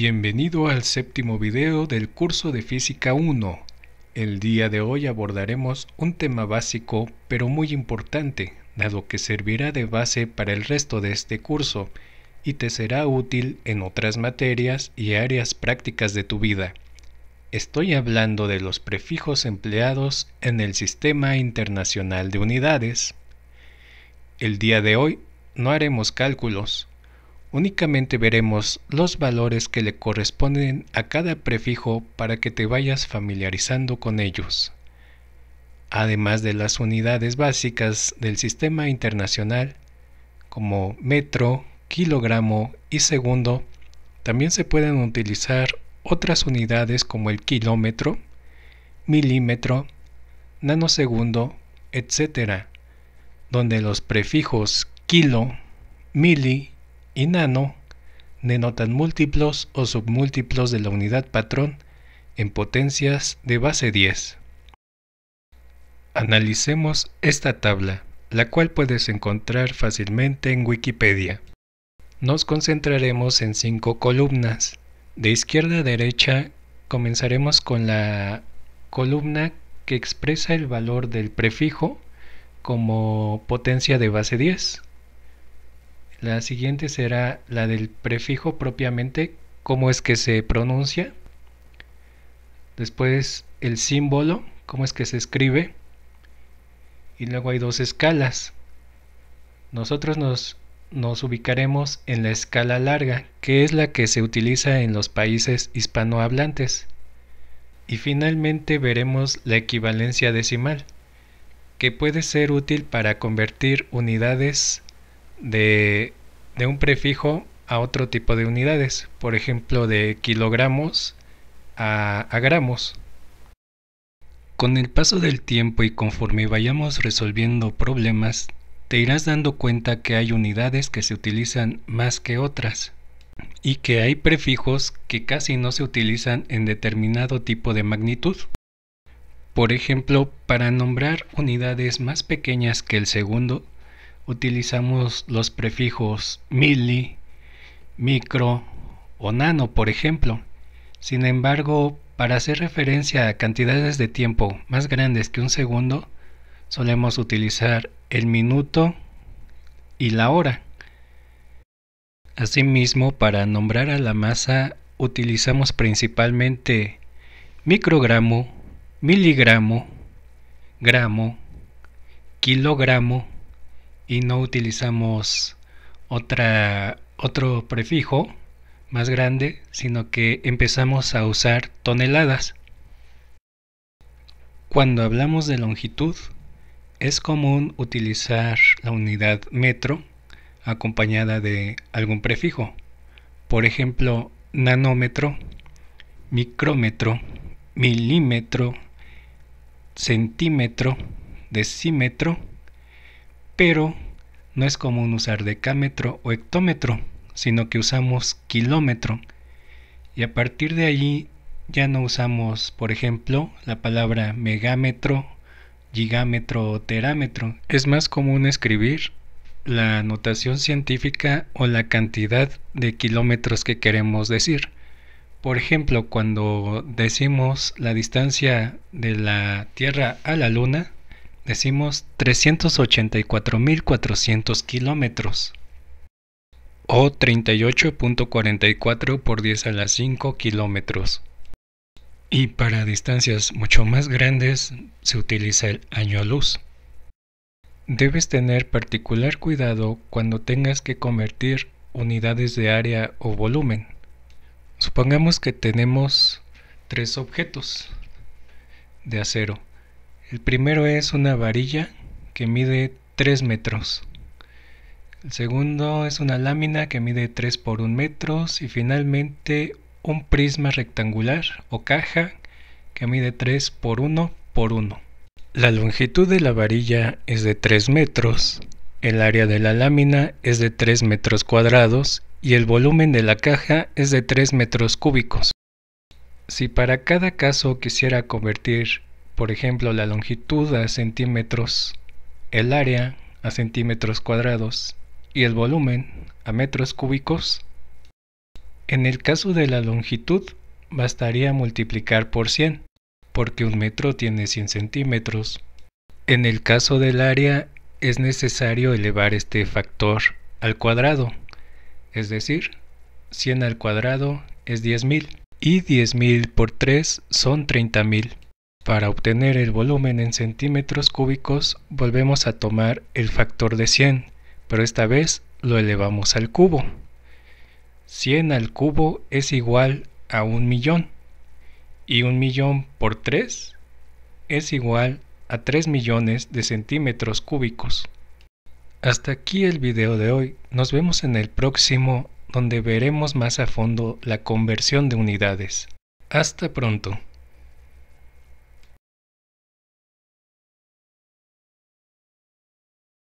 Bienvenido al séptimo video del curso de Física 1. El día de hoy abordaremos un tema básico pero muy importante, dado que servirá de base para el resto de este curso y te será útil en otras materias y áreas prácticas de tu vida. Estoy hablando de los prefijos empleados en el Sistema Internacional de Unidades. El día de hoy no haremos cálculos, Únicamente veremos los valores que le corresponden a cada prefijo para que te vayas familiarizando con ellos. Además de las unidades básicas del sistema internacional, como metro, kilogramo y segundo, también se pueden utilizar otras unidades como el kilómetro, milímetro, nanosegundo, etc., donde los prefijos kilo, mili y nano denotan múltiplos o submúltiplos de la unidad patrón en potencias de base 10. Analicemos esta tabla, la cual puedes encontrar fácilmente en Wikipedia. Nos concentraremos en cinco columnas. De izquierda a derecha comenzaremos con la columna que expresa el valor del prefijo como potencia de base 10. La siguiente será la del prefijo propiamente, cómo es que se pronuncia. Después el símbolo, cómo es que se escribe. Y luego hay dos escalas. Nosotros nos, nos ubicaremos en la escala larga, que es la que se utiliza en los países hispanohablantes. Y finalmente veremos la equivalencia decimal, que puede ser útil para convertir unidades de, un prefijo a otro tipo de unidades, por ejemplo de kilogramos a, gramos. Con el paso del tiempo y conforme vayamos resolviendo problemas, te irás dando cuenta que hay unidades que se utilizan más que otras y que hay prefijos que casi no se utilizan en determinado tipo de magnitud. Por ejemplo, para nombrar unidades más pequeñas que el segundo, utilizamos los prefijos mili, micro o nano, por ejemplo. Sin embargo, para hacer referencia a cantidades de tiempo más grandes que un segundo, solemos utilizar el minuto y la hora. Asimismo, para nombrar a la masa utilizamos principalmente microgramo, miligramo, gramo, kilogramo, y no utilizamos otro prefijo más grande, sino que empezamos a usar toneladas. Cuando hablamos de longitud, es común utilizar la unidad metro acompañada de algún prefijo. Por ejemplo, nanómetro, micrómetro, milímetro, centímetro, decímetro pero no es común usar decámetro o hectómetro, sino que usamos kilómetro. Y a partir de allí ya no usamos, por ejemplo, la palabra megámetro, gigámetro o terámetro. Es más común escribir la notación científica o la cantidad de kilómetros que queremos decir. Por ejemplo, cuando decimos la distancia de la Tierra a la Luna, decimos 384.400 kilómetros o 38.44 por 10 a las 5 kilómetros. Y para distancias mucho más grandes se utiliza el año luz. Debes tener particular cuidado cuando tengas que convertir unidades de área o volumen. Supongamos que tenemos tres objetos de acero el primero es una varilla que mide 3 metros. El segundo es una lámina que mide 3 por 1 metros y finalmente un prisma rectangular o caja que mide 3 por 1 por 1. La longitud de la varilla es de 3 metros, el área de la lámina es de 3 metros cuadrados y el volumen de la caja es de 3 metros cúbicos. Si para cada caso quisiera convertir por ejemplo la longitud a centímetros, el área a centímetros cuadrados y el volumen a metros cúbicos? En el caso de la longitud, bastaría multiplicar por 100, porque un metro tiene 100 centímetros. En el caso del área, es necesario elevar este factor al cuadrado, es decir, 100 al cuadrado es 10.000 y 10.000 por 3 son 30.000. Para obtener el volumen en centímetros cúbicos volvemos a tomar el factor de 100, pero esta vez lo elevamos al cubo. 100 al cubo es igual a 1 millón. Y 1 millón por 3 es igual a 3 millones de centímetros cúbicos. Hasta aquí el video de hoy. Nos vemos en el próximo donde veremos más a fondo la conversión de unidades. Hasta pronto.